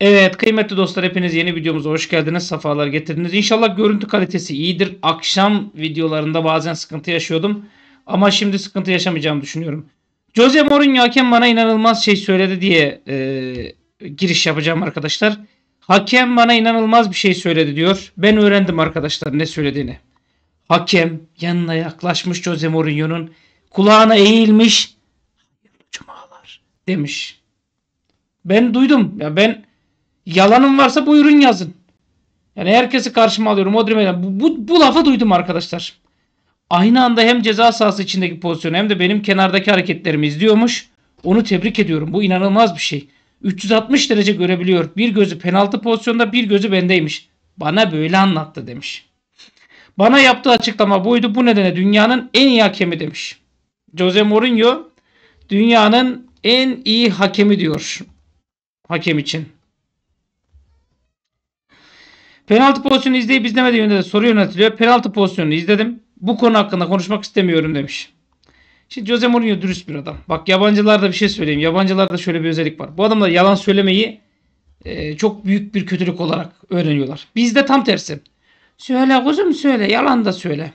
Evet kıymetli dostlar hepiniz yeni videomuza hoş geldiniz. Safalar getirdiniz. İnşallah görüntü kalitesi iyidir. Akşam videolarında bazen sıkıntı yaşıyordum. Ama şimdi sıkıntı yaşamayacağımı düşünüyorum. Jose Mourinho hakem bana inanılmaz şey söyledi diye e, giriş yapacağım arkadaşlar. Hakem bana inanılmaz bir şey söyledi diyor. Ben öğrendim arkadaşlar ne söylediğini. Hakem yanına yaklaşmış Jose Mourinho'nun kulağına eğilmiş. Cuma demiş. Ben duydum. Ya ben Yalanım varsa buyurun yazın. Yani herkesi karşıma alıyorum. Odrime'den. Bu, bu, bu lafı duydum arkadaşlar. Aynı anda hem ceza sahası içindeki pozisyonu hem de benim kenardaki hareketlerimi izliyormuş. Onu tebrik ediyorum. Bu inanılmaz bir şey. 360 derece görebiliyor. Bir gözü penaltı pozisyonda bir gözü bendeymiş. Bana böyle anlattı demiş. Bana yaptığı açıklama buydu. Bu nedenle dünyanın en iyi hakemi demiş. Jose Mourinho dünyanın en iyi hakemi diyor. Hakem için. Penaltı pozisyonu izleyip izlemediği yönünde de soru yöneltiliyor. Penaltı pozisyonunu izledim. Bu konu hakkında konuşmak istemiyorum demiş. Şimdi Jose Mourinho dürüst bir adam. Bak yabancılarda bir şey söyleyeyim. Yabancılarda şöyle bir özellik var. Bu adamlar yalan söylemeyi e, çok büyük bir kötülük olarak öğreniyorlar. Bizde tam tersi. Söyle kuzum söyle. Yalan da söyle.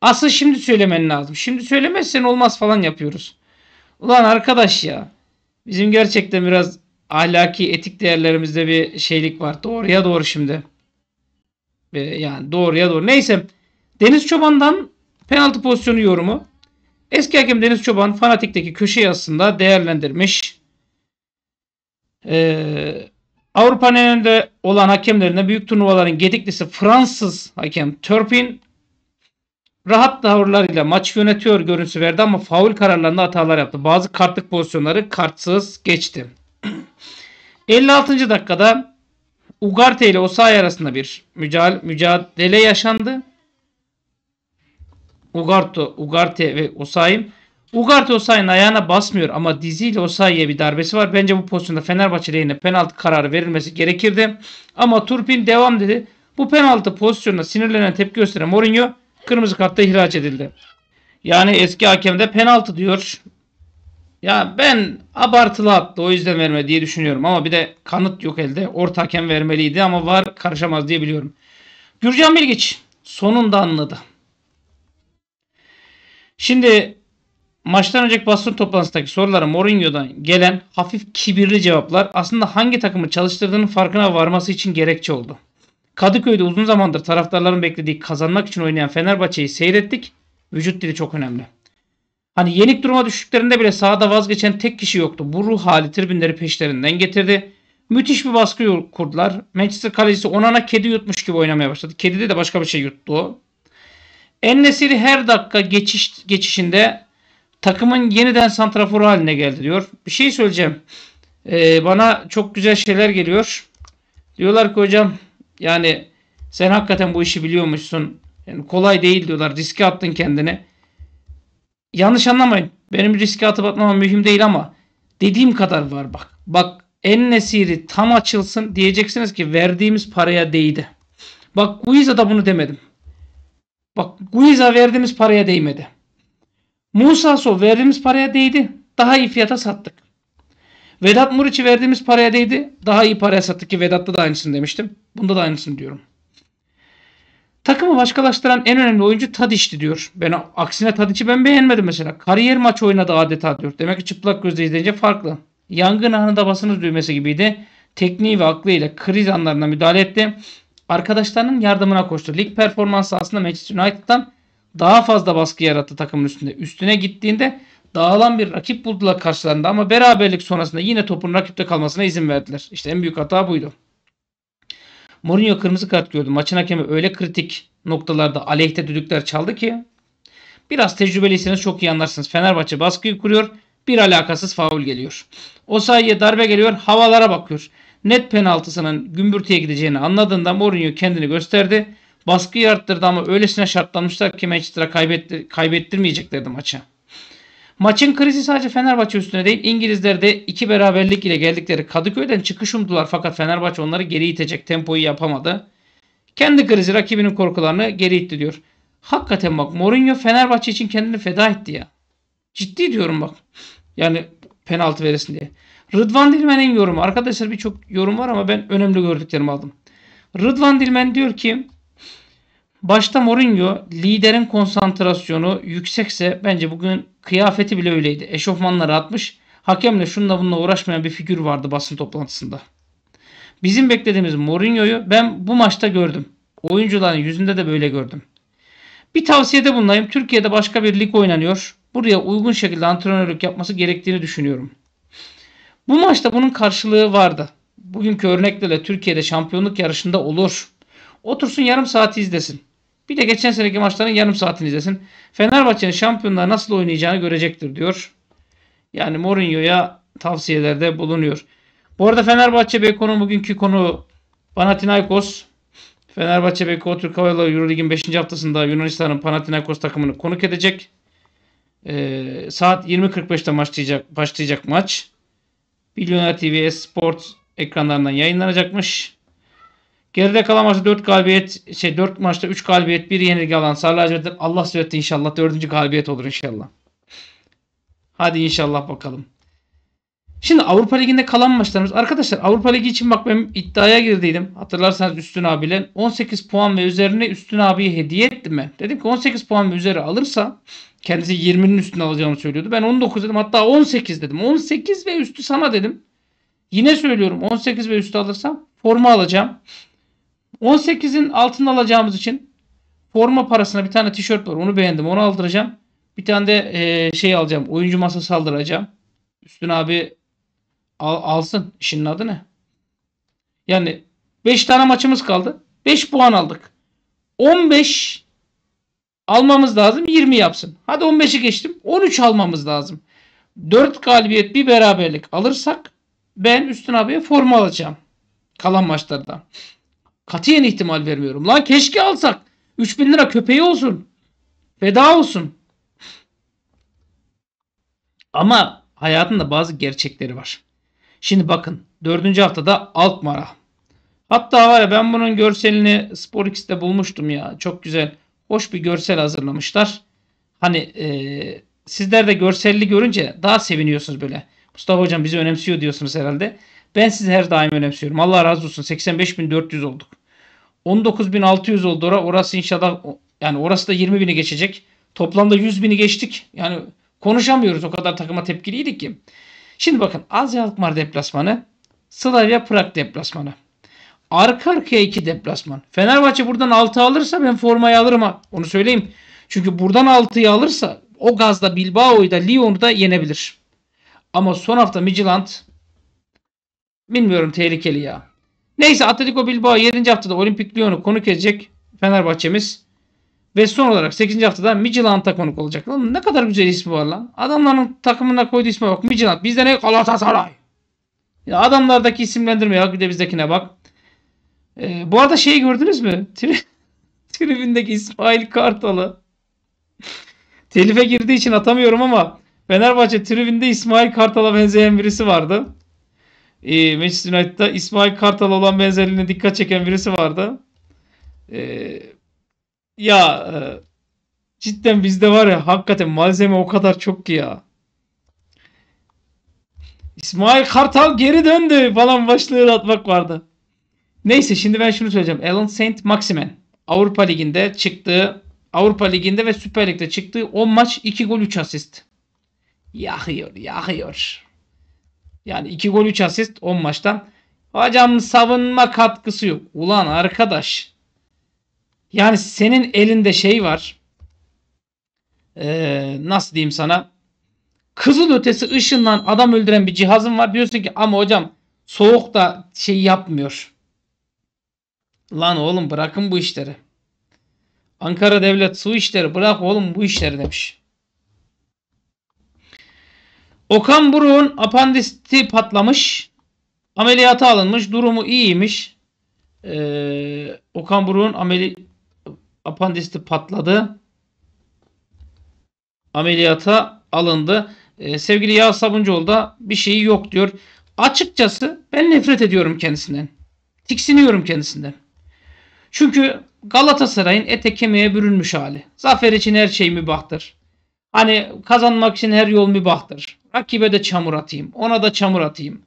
Asıl şimdi söylemen lazım. Şimdi söylemezsen olmaz falan yapıyoruz. Ulan arkadaş ya. Bizim gerçekten biraz ahlaki etik değerlerimizde bir şeylik var. Doğruya doğru şimdi. Ee, yani doğruya doğru. Neyse. Deniz Çoban'dan penaltı pozisyonu yorumu. Eski hakem Deniz Çoban fanatikteki köşe yazısında değerlendirmiş. Ee, Avrupa'nın önünde olan hakemlerinde büyük turnuvaların gediklisi Fransız hakem Turpin rahat tavırlarıyla maç yönetiyor görüntüsü verdi ama faul kararlarında hatalar yaptı. Bazı kartlık pozisyonları kartsız geçti. 56. dakikada Ugarte ile Osay arasında bir mücadele yaşandı. Ugarte, Ugarte ve Osayi. Ugarte Osayi'nin ayağına basmıyor ama diziyle Osayi'ye bir darbesi var. Bence bu pozisyonda Fenerbahçe lehine penaltı kararı verilmesi gerekirdi. Ama Turpin devam dedi. Bu penaltı pozisyonuna sinirlenen tepki gösteren Mourinho kırmızı kartta ihraç edildi. Yani eski hakem de penaltı diyor. Ya ben abartılı attı o yüzden verme diye düşünüyorum ama bir de kanıt yok elde. Orta hakem vermeliydi ama var karışamaz diye biliyorum. Gürcan Bilgiç sonunda anladı. Şimdi maçtan önceki basın toplantısındaki sorulara Mourinho'dan gelen hafif kibirli cevaplar aslında hangi takımı çalıştırdığının farkına varması için gerekçe oldu. Kadıköy'de uzun zamandır taraftarların beklediği kazanmak için oynayan Fenerbahçe'yi seyrettik. Vücut dili çok önemli. Hani yenik duruma düştüklerinde bile sahada vazgeçen tek kişi yoktu. Bu ruh hali tribünleri peşlerinden getirdi. Müthiş bir baskı kurdular. Manchester kalecisi Onana kedi yutmuş gibi oynamaya başladı. Kedide de başka bir şey yuttu o. Ennesiri her dakika geçiş, geçişinde takımın yeniden santraforu haline geldi diyor. Bir şey söyleyeceğim. Ee, bana çok güzel şeyler geliyor. Diyorlar ki hocam yani sen hakikaten bu işi biliyormuşsun. Yani kolay değil diyorlar. Riske attın kendini yanlış anlamayın. Benim riske atıp atmamam mühim değil ama dediğim kadar var bak. Bak en nesiri tam açılsın diyeceksiniz ki verdiğimiz paraya değdi. Bak Guiza da bunu demedim. Bak Guiza verdiğimiz paraya değmedi. Musa So verdiğimiz paraya değdi. Daha iyi fiyata sattık. Vedat Muriç'i verdiğimiz paraya değdi. Daha iyi paraya sattık ki Vedat'ta da aynısını demiştim. Bunda da aynısını diyorum. Takımı başkalaştıran en önemli oyuncu Tadiş'ti diyor. Ben aksine Tadiç'i ben beğenmedim mesela. Kariyer maç oynadı adeta diyor. Demek ki çıplak gözle izleyince farklı. Yangın anında basınız düğmesi gibiydi. Tekniği ve aklıyla kriz anlarına müdahale etti. Arkadaşlarının yardımına koştu. Lig performansı aslında Manchester United'dan daha fazla baskı yarattı takımın üstünde. Üstüne gittiğinde dağılan bir rakip buldular karşılarında ama beraberlik sonrasında yine topun rakipte kalmasına izin verdiler. İşte en büyük hata buydu. Mourinho kırmızı kart gördü. Maçın hakemi öyle kritik noktalarda aleyhte düdükler çaldı ki biraz tecrübeliyseniz çok iyi anlarsınız. Fenerbahçe baskıyı kuruyor. Bir alakasız faul geliyor. O sayıya darbe geliyor. Havalara bakıyor. Net penaltısının gümbürtüye gideceğini anladığında Mourinho kendini gösterdi. baskı yarattırdı ama öylesine şartlanmışlar ki Manchester'a kaybettir kaybettirmeyeceklerdi maçı. Maçın krizi sadece Fenerbahçe üstüne değil İngilizler de iki beraberlik ile geldikleri Kadıköy'den çıkış umdular fakat Fenerbahçe onları geri itecek tempoyu yapamadı. Kendi krizi rakibinin korkularını geri itti diyor. Hakikaten bak Mourinho Fenerbahçe için kendini feda etti ya. Ciddi diyorum bak. Yani penaltı veresin diye. Rıdvan Dilmen'in yorumu. Arkadaşlar birçok yorum var ama ben önemli gördüklerimi aldım. Rıdvan Dilmen diyor ki başta Mourinho liderin konsantrasyonu yüksekse bence bugün Kıyafeti bile öyleydi. Eşofmanları atmış. Hakemle şununla bununla uğraşmayan bir figür vardı basın toplantısında. Bizim beklediğimiz Mourinho'yu ben bu maçta gördüm. Oyuncuların yüzünde de böyle gördüm. Bir tavsiyede bulunayım. Türkiye'de başka bir lig oynanıyor. Buraya uygun şekilde antrenörlük yapması gerektiğini düşünüyorum. Bu maçta bunun karşılığı vardı. Bugünkü örneklerle Türkiye'de şampiyonluk yarışında olur. Otursun yarım saati izlesin. Bir de geçen seneki maçların yarım saatini izlesin. Fenerbahçe'nin şampiyonlar nasıl oynayacağını görecektir diyor. Yani Mourinho'ya tavsiyelerde bulunuyor. Bu arada Fenerbahçe Beko'nun bugünkü konu Panathinaikos. Fenerbahçe Beko Türk Hava Yolları Eurolig'in 5. haftasında Yunanistan'ın Panathinaikos takımını konuk edecek. Ee, saat 20.45'te başlayacak, başlayacak maç. Milyoner TV Sport ekranlarından yayınlanacakmış. Geride kalan maçta 4 galibiyet şey 4 maçta 3 galibiyet 1 yenilgi alan Sarı Lacivertler Allah surette inşallah 4. galibiyet olur inşallah. Hadi inşallah bakalım. Şimdi Avrupa Ligi'nde kalan maçlarımız. Arkadaşlar Avrupa Ligi için bak ben iddiaya girdiydim. Hatırlarsanız Üstün abiyle 18 puan ve üzerine Üstün abiye hediye ettim ben. Dedim ki 18 puan ve üzeri alırsa kendisi 20'nin üstüne alacağını söylüyordu. Ben 19 dedim hatta 18 dedim. 18 ve üstü sana dedim. Yine söylüyorum 18 ve üstü alırsam forma alacağım. 18'in altını alacağımız için forma parasına bir tane tişört var. Onu beğendim. Onu aldıracağım. Bir tane de e, şey alacağım. Oyuncu masası aldıracağım. Üstün abi al, alsın. İşinin adı ne? Yani 5 tane maçımız kaldı. 5 puan aldık. 15 almamız lazım. 20 yapsın. Hadi 15'i geçtim. 13 almamız lazım. 4 galibiyet bir beraberlik alırsak ben Üstün abiye forma alacağım. Kalan maçlarda. Katiyen ihtimal vermiyorum. Lan keşke alsak. 3000 lira köpeği olsun. Feda olsun. Ama hayatında bazı gerçekleri var. Şimdi bakın. Dördüncü haftada Alkmaar'a. Hatta var ya ben bunun görselini SporX'te bulmuştum ya. Çok güzel. Hoş bir görsel hazırlamışlar. Hani e, sizler de görselli görünce daha seviniyorsunuz böyle. Mustafa hocam bizi önemsiyor diyorsunuz herhalde. Ben sizi her daim önemsiyorum. Allah razı olsun. 85.400 olduk. 19.600 oldu orası inşallah yani orası da 20 bini geçecek. Toplamda 100 bini geçtik. Yani konuşamıyoruz o kadar takıma tepkiliydik ki. Şimdi bakın Azya Alkmaar deplasmanı, Slavia Prag deplasmanı. Arka arkaya iki deplasman. Fenerbahçe buradan 6 alırsa ben formayı alırım ha. Onu söyleyeyim. Çünkü buradan 6'yı alırsa o gazda Bilbao'yu da Lyon'u da yenebilir. Ama son hafta Midland bilmiyorum tehlikeli ya. Neyse Atletico Bilbao 7. haftada Olimpik Lyon'u konuk edecek Fenerbahçemiz. Ve son olarak 8. haftada Midtjylland'a konuk olacak. Lan ne kadar güzel ismi var lan. Adamların takımına koyduğu isme bak. Midtjylland. Bizde ne? Galatasaray. Ya adamlardaki isimlendirme ya. Bir bizdekine bak. Ee, bu arada şeyi gördünüz mü? Tri tribündeki İsmail Kartal'ı. Telife girdiği için atamıyorum ama Fenerbahçe tribünde İsmail Kartal'a benzeyen birisi vardı e, Manchester United'da İsmail Kartal olan benzerliğine dikkat çeken birisi vardı. E, ya e, cidden bizde var ya hakikaten malzeme o kadar çok ki ya. İsmail Kartal geri döndü falan başlığı atmak vardı. Neyse şimdi ben şunu söyleyeceğim. Alan Saint Maximen Avrupa Ligi'nde çıktığı Avrupa Ligi'nde ve Süper Lig'de çıktığı 10 maç 2 gol 3 asist. Yahıyor, yahıyor. Yani 2 gol 3 asist 10 maçtan. Hocam savunma katkısı yok. Ulan arkadaş. Yani senin elinde şey var. Ee, nasıl diyeyim sana? Kızıl ötesi ışınlan adam öldüren bir cihazın var. Diyorsun ki ama hocam soğuk da şey yapmıyor. Lan oğlum bırakın bu işleri. Ankara Devlet Su işleri bırak oğlum bu işleri demiş. Okan Buruk'un apandisti patlamış. Ameliyata alınmış. Durumu iyiymiş. Ee, Okan Buruk'un ameli apandisti patladı. Ameliyata alındı. Ee, sevgili Yağız Sabuncuoğlu da bir şeyi yok diyor. Açıkçası ben nefret ediyorum kendisinden. Tiksiniyorum kendisinden. Çünkü Galatasaray'ın ete kemiğe bürünmüş hali. Zafer için her şey mübahtır. Hani kazanmak için her yol mübahtır. Rakibe de çamur atayım. Ona da çamur atayım.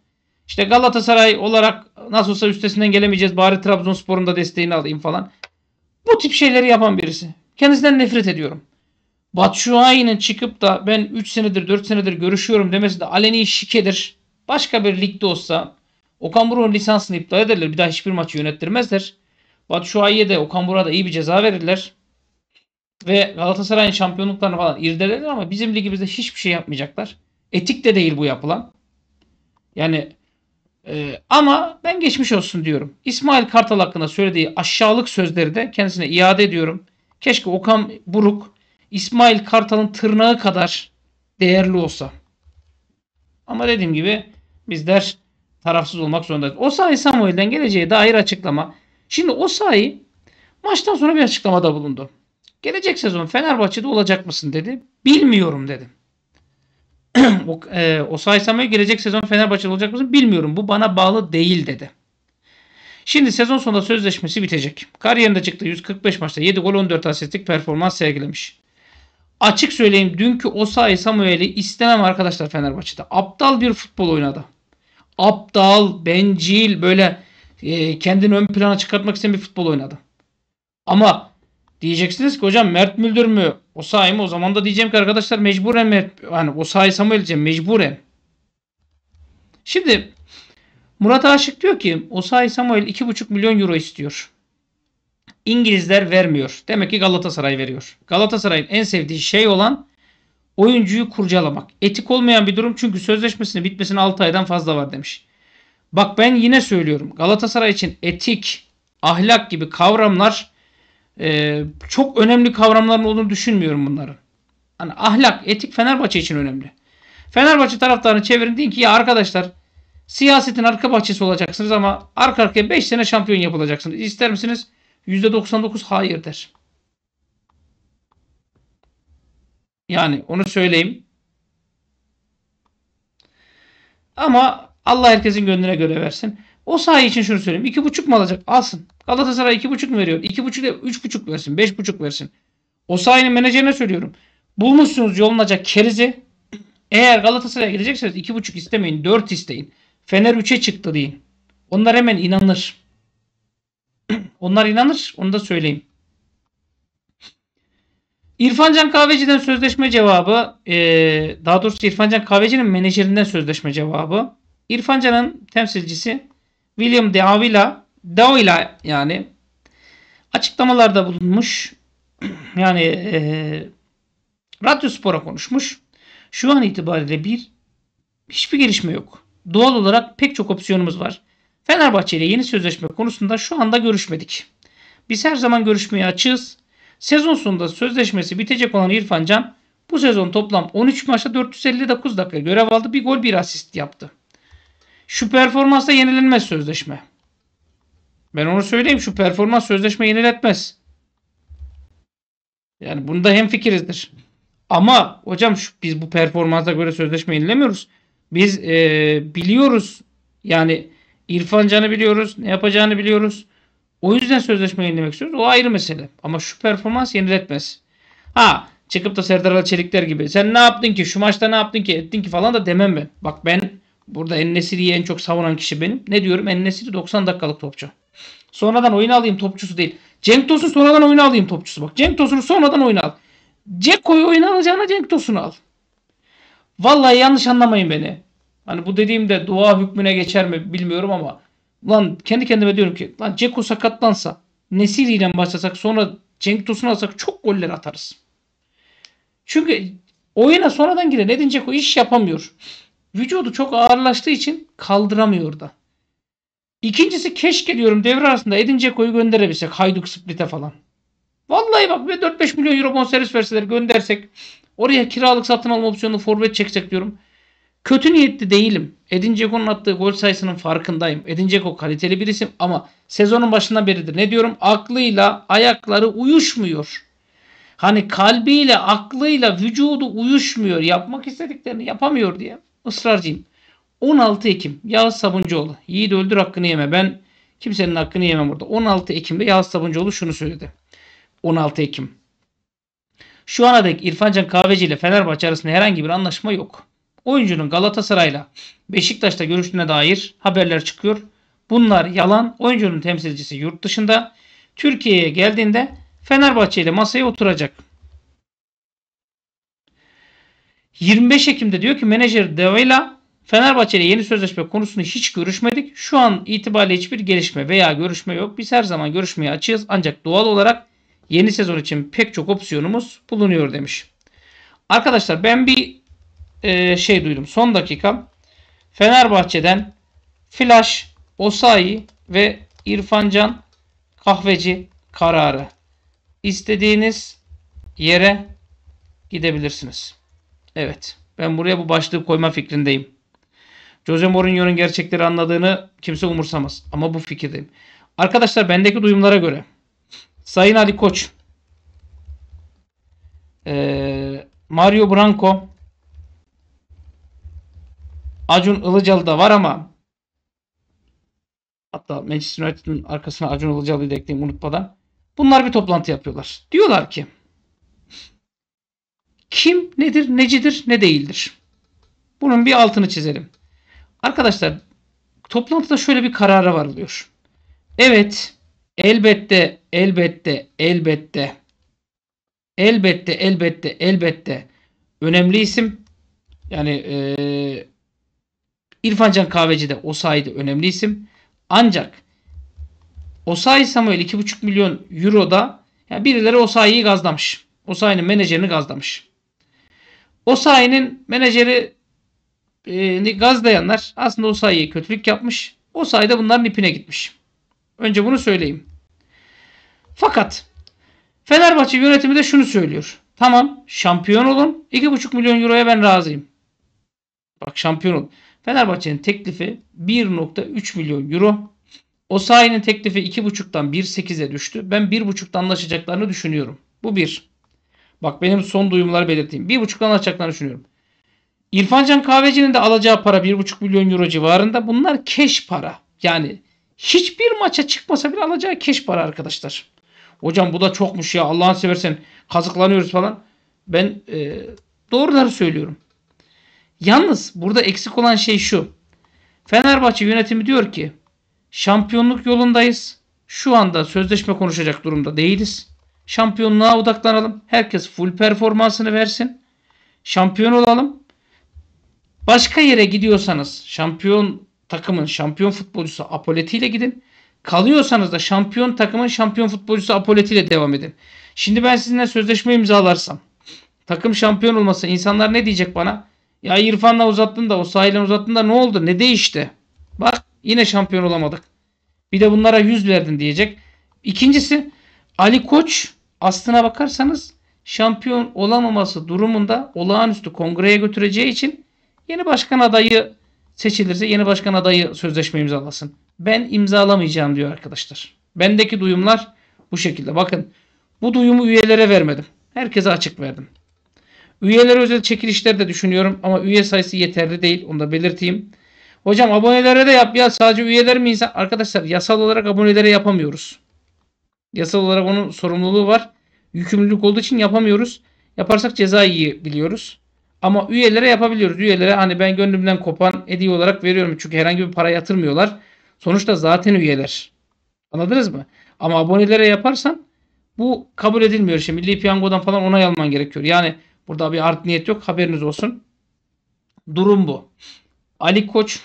İşte Galatasaray olarak nasıl olsa üstesinden gelemeyeceğiz. Bari Trabzonspor'un da desteğini alayım falan. Bu tip şeyleri yapan birisi. Kendisinden nefret ediyorum. Batshuayi'nin çıkıp da ben 3 senedir 4 senedir görüşüyorum demesi de aleni şikedir. Başka bir ligde olsa Okan Buruk'un lisansını iptal ederler. Bir daha hiçbir maçı yönettirmezler. Batshuayi'ye de Okan Buruk'a da iyi bir ceza verirler. Ve Galatasaray'ın şampiyonluklarını falan irdelerler ama bizim ligimizde hiçbir şey yapmayacaklar. Etik de değil bu yapılan. Yani e, ama ben geçmiş olsun diyorum. İsmail Kartal hakkında söylediği aşağılık sözleri de kendisine iade ediyorum. Keşke Okan Buruk İsmail Kartal'ın tırnağı kadar değerli olsa. Ama dediğim gibi bizler tarafsız olmak zorundayız. O Osayi Samuel'den geleceğe dair açıklama. Şimdi o Osayi maçtan sonra bir açıklamada bulundu. Gelecek sezon Fenerbahçe'de olacak mısın dedi. Bilmiyorum dedim. e, Osay Samuel gelecek sezon Fenerbahçe olacak mısın bilmiyorum. Bu bana bağlı değil dedi. Şimdi sezon sonunda sözleşmesi bitecek. Kariyerinde çıktı 145 maçta 7 gol 14 asistlik performans sergilemiş. Açık söyleyeyim dünkü Osayi Samuel'i istemem arkadaşlar Fenerbahçe'de. Aptal bir futbol oynadı. Aptal, bencil böyle e, kendini ön plana çıkartmak isteyen bir futbol oynadı. Ama Diyeceksiniz ki hocam Mert Müldür mü? O sahi mi? O zaman da diyeceğim ki arkadaşlar mecburen Mert, hani o sahi Samuel diyeceğim mecburen. Şimdi Murat Aşık diyor ki o sahi Samuel 2,5 milyon euro istiyor. İngilizler vermiyor. Demek ki Galatasaray veriyor. Galatasaray'ın en sevdiği şey olan oyuncuyu kurcalamak. Etik olmayan bir durum çünkü sözleşmesinin bitmesine 6 aydan fazla var demiş. Bak ben yine söylüyorum. Galatasaray için etik, ahlak gibi kavramlar e, çok önemli kavramların olduğunu düşünmüyorum bunların. Hani ahlak, etik Fenerbahçe için önemli. Fenerbahçe taraftarını çevirin deyin ki ya arkadaşlar siyasetin arka bahçesi olacaksınız ama arka arkaya 5 sene şampiyon yapılacaksınız. İster misiniz? %99 hayır der. Yani onu söyleyeyim. Ama Allah herkesin gönlüne göre versin. O sahi için şunu söyleyeyim. 2.5 mu alacak? Alsın. Galatasaray 2.5 mu veriyor? buçuk 2.5 üç buçuk versin. beş buçuk versin. O sahinin menajerine söylüyorum. Bulmuşsunuz yolunacak kerizi. Eğer Galatasaray'a gidecekseniz iki buçuk istemeyin. dört isteyin. Fener üçe çıktı deyin. Onlar hemen inanır. Onlar inanır. Onu da söyleyeyim. İrfancan Kahveci'den sözleşme cevabı, daha doğrusu İrfancan Kahveci'nin menajerinden sözleşme cevabı. İrfancan'ın temsilcisi William de Avila, de Avila yani açıklamalarda bulunmuş. Yani e, Radyo Spor'a konuşmuş. Şu an itibariyle bir hiçbir gelişme yok. Doğal olarak pek çok opsiyonumuz var. Fenerbahçe ile yeni sözleşme konusunda şu anda görüşmedik. Biz her zaman görüşmeye açığız. Sezon sonunda sözleşmesi bitecek olan İrfan Can bu sezon toplam 13 maçta 459 dakika görev aldı. Bir gol bir asist yaptı. Şu performansta yenilenmez sözleşme. Ben onu söyleyeyim. Şu performans sözleşme yeniletmez. Yani bunda hem fikirizdir. Ama hocam şu, biz bu performansa göre sözleşme yenilemiyoruz. Biz ee, biliyoruz yani İrfan Can'ı biliyoruz. Ne yapacağını biliyoruz. O yüzden sözleşme yenilemek istiyoruz. O ayrı mesele. Ama şu performans yeniletmez. Ha çıkıp da Serdar Ali Çelikler gibi sen ne yaptın ki şu maçta ne yaptın ki ettin ki falan da demem ben. Bak ben Burada Ennesiri'yi en çok savunan kişi benim. Ne diyorum? Ennesiri 90 dakikalık topçu. Sonradan oyun alayım topçusu değil. Cenk Tosun sonradan oyun alayım topçusu. Bak Cenk Tosun'u sonradan oyun al. Ceko'yu oyun alacağına Cenk Tosun'u al. Vallahi yanlış anlamayın beni. Hani bu dediğimde dua hükmüne geçer mi bilmiyorum ama lan kendi kendime diyorum ki lan Ceko sakatlansa Nesiri ile başlasak sonra Cenk Tosun'u alsak çok goller atarız. Çünkü oyuna sonradan giren Edin Ceko iş yapamıyor vücudu çok ağırlaştığı için kaldıramıyor da. İkincisi keşke diyorum devre arasında Edin Dzeko'yu gönderebilsek Hayduk Split'e falan. Vallahi bak 4-5 milyon euro bonservis verseler göndersek oraya kiralık satın alma opsiyonu forvet çeksek diyorum. Kötü niyetli değilim. Edin Dzeko'nun attığı gol sayısının farkındayım. Edin Dzeko kaliteli bir isim ama sezonun başından beridir ne diyorum? Aklıyla ayakları uyuşmuyor. Hani kalbiyle, aklıyla, vücudu uyuşmuyor. Yapmak istediklerini yapamıyor diye ısrarcıyım. 16 Ekim Yağız Sabuncuoğlu. Yiğit öldür hakkını yeme. Ben kimsenin hakkını yemem burada. 16 Ekim'de Yağız Sabuncuoğlu şunu söyledi. 16 Ekim. Şu ana dek İrfancan Kahveci ile Fenerbahçe arasında herhangi bir anlaşma yok. Oyuncunun Galatasaray'la Beşiktaş'ta görüştüğüne dair haberler çıkıyor. Bunlar yalan. Oyuncunun temsilcisi yurt dışında. Türkiye'ye geldiğinde Fenerbahçe ile masaya oturacak. 25 Ekim'de diyor ki menajer Devela Fenerbahçe ile yeni sözleşme konusunu hiç görüşmedik. Şu an itibariyle hiçbir gelişme veya görüşme yok. Biz her zaman görüşmeye açığız ancak doğal olarak yeni sezon için pek çok opsiyonumuz bulunuyor demiş. Arkadaşlar ben bir e, şey duydum. Son dakika Fenerbahçe'den Flash, Osayi ve İrfancan Kahveci kararı. İstediğiniz yere gidebilirsiniz. Evet. Ben buraya bu başlığı koyma fikrindeyim. Jose Mourinho'nun gerçekleri anladığını kimse umursamaz. Ama bu fikirdeyim. Arkadaşlar bendeki duyumlara göre Sayın Ali Koç e, Mario Branco Acun Ilıcalı da var ama hatta Manchester United'ın arkasına Acun Ilıcalı'yı da ekleyeyim unutmadan. Bunlar bir toplantı yapıyorlar. Diyorlar ki kim nedir, necidir, ne değildir? Bunun bir altını çizelim. Arkadaşlar toplantıda şöyle bir karara varılıyor. Evet, elbette, elbette, elbette, elbette, elbette, elbette önemli isim. Yani e, İrfancan Kahveci de o sayede önemli isim. Ancak Osayi Samuel 2,5 milyon euroda yani birileri Osayi'yi gazlamış. Osayi'nin menajerini gazlamış. O sayenin menajeri e, gazlayanlar aslında o sayeye kötülük yapmış. O sayede bunların ipine gitmiş. Önce bunu söyleyeyim. Fakat Fenerbahçe yönetimi de şunu söylüyor. Tamam şampiyon olun. 2,5 milyon euroya ben razıyım. Bak şampiyon olun. Fenerbahçe'nin teklifi 1.3 milyon euro. O sayenin teklifi 2.5'tan 1.8'e düştü. Ben 1.5'tan anlaşacaklarını düşünüyorum. Bu bir. Bak benim son duyumları belirteyim. Bir buçuktan açacaklarını düşünüyorum. Can Kahveci'nin de alacağı para bir buçuk milyon euro civarında. Bunlar keş para. Yani hiçbir maça çıkmasa bile alacağı keş para arkadaşlar. Hocam bu da çokmuş ya Allah'ını seversen kazıklanıyoruz falan. Ben e, doğruları söylüyorum. Yalnız burada eksik olan şey şu. Fenerbahçe yönetimi diyor ki şampiyonluk yolundayız. Şu anda sözleşme konuşacak durumda değiliz. Şampiyonluğa odaklanalım. Herkes full performansını versin. Şampiyon olalım. Başka yere gidiyorsanız şampiyon takımın şampiyon futbolcusu Apoleti ile gidin. Kalıyorsanız da şampiyon takımın şampiyon futbolcusu Apoleti ile devam edin. Şimdi ben sizinle sözleşme imzalarsam takım şampiyon olmasa insanlar ne diyecek bana? Ya İrfan'la uzattın da o sahile uzattın da ne oldu? Ne değişti? Bak yine şampiyon olamadık. Bir de bunlara yüz verdin diyecek. İkincisi Ali Koç aslına bakarsanız şampiyon olamaması durumunda olağanüstü kongreye götüreceği için yeni başkan adayı seçilirse yeni başkan adayı sözleşme imzalasın. Ben imzalamayacağım diyor arkadaşlar. Bendeki duyumlar bu şekilde. Bakın bu duyumu üyelere vermedim. Herkese açık verdim. Üyelere özel çekilişler de düşünüyorum ama üye sayısı yeterli değil. Onu da belirteyim. Hocam abonelere de yap ya sadece üyeler mi insan? Arkadaşlar yasal olarak abonelere yapamıyoruz. Yasal olarak onun sorumluluğu var. Yükümlülük olduğu için yapamıyoruz. Yaparsak ceza iyi biliyoruz. Ama üyelere yapabiliyoruz. Üyelere hani ben gönlümden kopan hediye olarak veriyorum. Çünkü herhangi bir para yatırmıyorlar. Sonuçta zaten üyeler. Anladınız mı? Ama abonelere yaparsan bu kabul edilmiyor. Şimdi Milli Piyango'dan falan onay alman gerekiyor. Yani burada bir art niyet yok. Haberiniz olsun. Durum bu. Ali Koç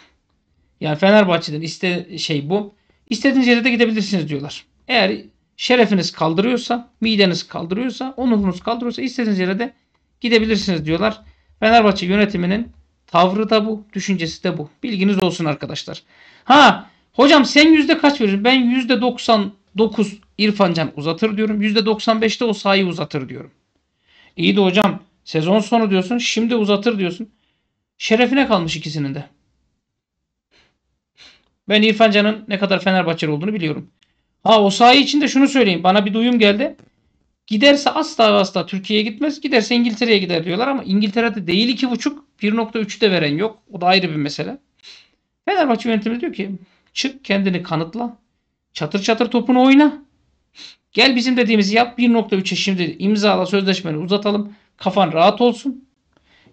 yani Fenerbahçe'den iste şey bu. İstediğiniz yere de gidebilirsiniz diyorlar. Eğer şerefiniz kaldırıyorsa, mideniz kaldırıyorsa, onurunuz kaldırıyorsa istediğiniz yere de gidebilirsiniz diyorlar. Fenerbahçe yönetiminin tavrı da bu, düşüncesi de bu. Bilginiz olsun arkadaşlar. Ha hocam sen yüzde kaç veriyorsun? Ben yüzde 99 İrfancan uzatır diyorum. Yüzde 95'te o sayı uzatır diyorum. İyi de hocam sezon sonu diyorsun şimdi uzatır diyorsun. Şerefine kalmış ikisinin de. Ben İrfancan'ın ne kadar Fenerbahçeli olduğunu biliyorum. Ha o sahi için de şunu söyleyeyim. Bana bir duyum geldi. Giderse asla asla Türkiye'ye gitmez. Giderse İngiltere'ye gider diyorlar ama İngiltere'de değil 2.5 1.3'ü de veren yok. O da ayrı bir mesele. Fenerbahçe yönetimi diyor ki çık kendini kanıtla. Çatır çatır topunu oyna. Gel bizim dediğimizi yap 1.3'e şimdi imzala sözleşmeni uzatalım. Kafan rahat olsun.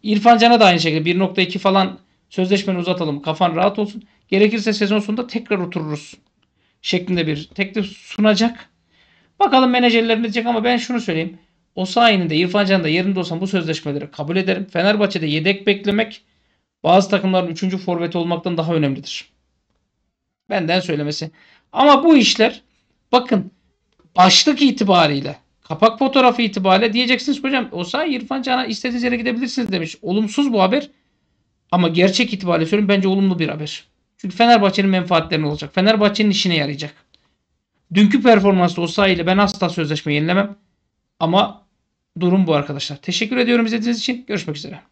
İrfan Can'a da aynı şekilde 1.2 falan sözleşmeni uzatalım. Kafan rahat olsun. Gerekirse sezon sonunda tekrar otururuz şeklinde bir teklif sunacak. Bakalım menajerler ne diyecek ama ben şunu söyleyeyim. O sayende İrfan Can da yerinde olsam bu sözleşmeleri kabul ederim. Fenerbahçe'de yedek beklemek bazı takımların 3. forveti olmaktan daha önemlidir. Benden söylemesi. Ama bu işler bakın başlık itibariyle kapak fotoğrafı itibariyle diyeceksiniz hocam o say İrfan Can'a istediğiniz yere gidebilirsiniz demiş. Olumsuz bu haber ama gerçek itibariyle söyleyeyim bence olumlu bir haber. Çünkü Fenerbahçe'nin menfaatlerine olacak. Fenerbahçe'nin işine yarayacak. Dünkü performansta o sahiyle ben asla sözleşme yenilemem. Ama durum bu arkadaşlar. Teşekkür ediyorum izlediğiniz için. Görüşmek üzere.